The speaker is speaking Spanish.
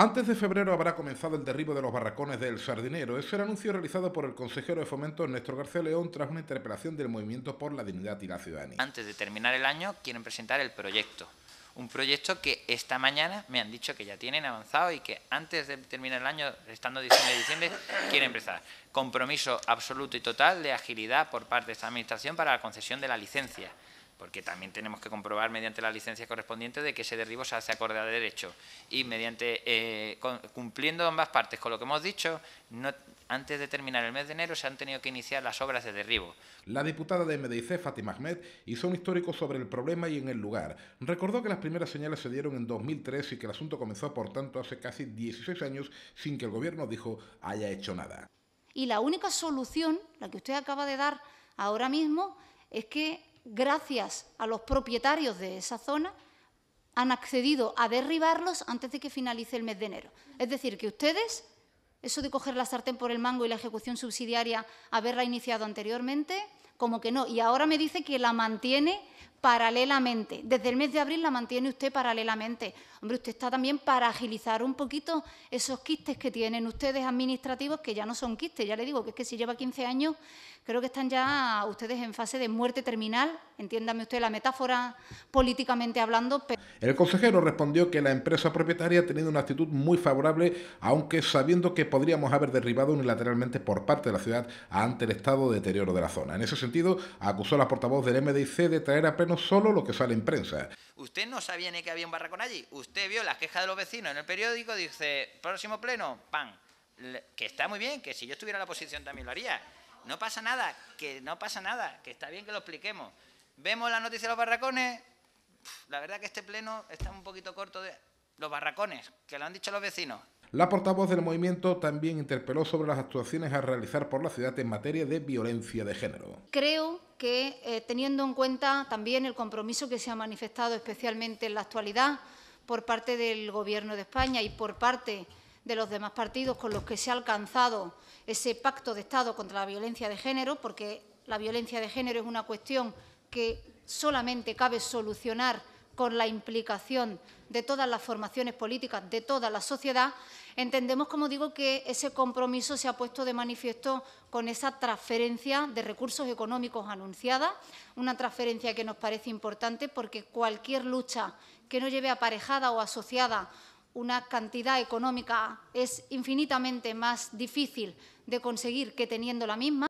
Antes de febrero habrá comenzado el derribo de los barracones del Sardinero. Es el anuncio realizado por el consejero de Fomento Néstor García León tras una interpelación del Movimiento por la Dignidad y la Ciudadanía. Antes de terminar el año quieren presentar el proyecto. Un proyecto que esta mañana me han dicho que ya tienen avanzado y que antes de terminar el año, estando diciembre y diciembre, quieren empezar. Compromiso absoluto y total de agilidad por parte de esta Administración para la concesión de la licencia porque también tenemos que comprobar mediante la licencia correspondiente de que ese derribo se hace acorde a derecho. Y mediante eh, cumpliendo ambas partes con lo que hemos dicho, antes de terminar el mes de enero se han tenido que iniciar las obras de derribo. La diputada de MDIC, Fatima Ahmed, hizo un histórico sobre el problema y en el lugar. Recordó que las primeras señales se dieron en 2003 y que el asunto comenzó, por tanto, hace casi 16 años sin que el gobierno, dijo, haya hecho nada. Y la única solución, la que usted acaba de dar ahora mismo, es que gracias a los propietarios de esa zona, han accedido a derribarlos antes de que finalice el mes de enero. Es decir, que ustedes, eso de coger la sartén por el mango y la ejecución subsidiaria, haberla iniciado anteriormente, como que no. Y ahora me dice que la mantiene paralelamente. Desde el mes de abril la mantiene usted paralelamente. Hombre, usted está también para agilizar un poquito esos quistes que tienen ustedes administrativos, que ya no son quistes, ya le digo que es que si lleva 15 años, creo que están ya ustedes en fase de muerte terminal, entiéndame usted la metáfora políticamente hablando. El consejero respondió que la empresa propietaria ha tenido una actitud muy favorable, aunque sabiendo que podríamos haber derribado unilateralmente por parte de la ciudad ante el estado de deterioro de la zona. En ese sentido, acusó a la portavoz del MDIC de traer a no solo lo que sale en prensa. Usted no sabía ni que había un barracón allí. Usted vio las quejas de los vecinos en el periódico, dice, próximo pleno, pan. Que está muy bien, que si yo estuviera en la posición también lo haría. No pasa nada, que no pasa nada, que está bien que lo expliquemos. Vemos la noticia de los barracones. La verdad que este pleno está un poquito corto de los barracones, que lo han dicho los vecinos. La portavoz del movimiento también interpeló sobre las actuaciones a realizar por la ciudad en materia de violencia de género. Creo que, eh, teniendo en cuenta también el compromiso que se ha manifestado especialmente en la actualidad por parte del Gobierno de España y por parte de los demás partidos con los que se ha alcanzado ese pacto de Estado contra la violencia de género, porque la violencia de género es una cuestión que solamente cabe solucionar con la implicación de todas las formaciones políticas, de toda la sociedad, entendemos, como digo, que ese compromiso se ha puesto de manifiesto con esa transferencia de recursos económicos anunciada, una transferencia que nos parece importante porque cualquier lucha que no lleve aparejada o asociada una cantidad económica es infinitamente más difícil de conseguir que teniendo la misma.